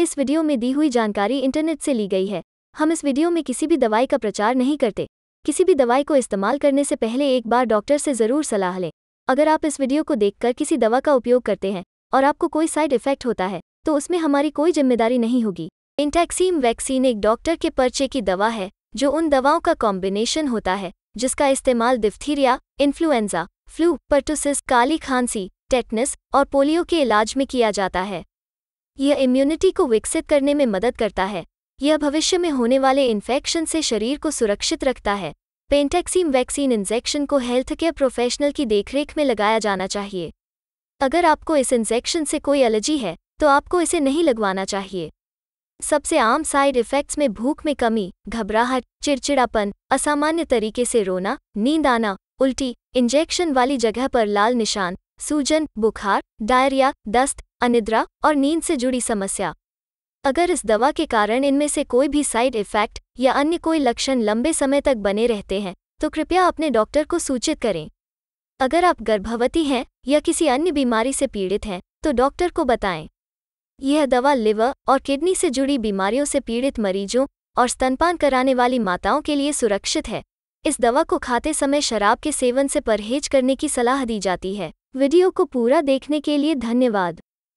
इस वीडियो में दी हुई जानकारी इंटरनेट से ली गई है हम इस वीडियो में किसी भी दवाई का प्रचार नहीं करते किसी भी दवाई को इस्तेमाल करने से पहले एक बार डॉक्टर से ज़रूर सलाह लें अगर आप इस वीडियो को देखकर किसी दवा का उपयोग करते हैं और आपको कोई साइड इफेक्ट होता है तो उसमें हमारी कोई जिम्मेदारी नहीं होगी इंटैक्सीम वैक्सीन एक डॉक्टर के पर्चे की दवा है जो उन दवाओं का कॉम्बिनेशन होता है जिसका इस्तेमाल डिफ्थीरिया इन्फ्लुएंजा फ्लू पर्टोसिस काली खांसी टेटनस और पोलियो के इलाज में किया जाता है यह इम्यूनिटी को विकसित करने में मदद करता है यह भविष्य में होने वाले इन्फेक्शन से शरीर को सुरक्षित रखता है पेंटेक्सीम वैक्सीन इंजेक्शन को हेल्थ केयर प्रोफेशनल की देखरेख में लगाया जाना चाहिए अगर आपको इस इंजेक्शन से कोई एलर्जी है तो आपको इसे नहीं लगवाना चाहिए सबसे आम साइड इफ़ेक्ट्स में भूख में कमी घबराहट चिड़चिड़ापन असामान्य तरीके से रोना नींद आना उल्टी इंजेक्शन वाली जगह पर लाल निशान सूजन बुखार डायरिया दस्त अनिद्रा और नींद से जुड़ी समस्या अगर इस दवा के कारण इनमें से कोई भी साइड इफेक्ट या अन्य कोई लक्षण लंबे समय तक बने रहते हैं तो कृपया अपने डॉक्टर को सूचित करें अगर आप गर्भवती हैं या किसी अन्य बीमारी से पीड़ित हैं तो डॉक्टर को बताएं यह दवा लिवर और किडनी से जुड़ी बीमारियों से पीड़ित मरीजों और स्तनपान कराने वाली माताओं के लिए सुरक्षित है इस दवा को खाते समय शराब के सेवन से परहेज करने की सलाह दी जाती है वीडियो को पूरा देखने के लिए धन्यवाद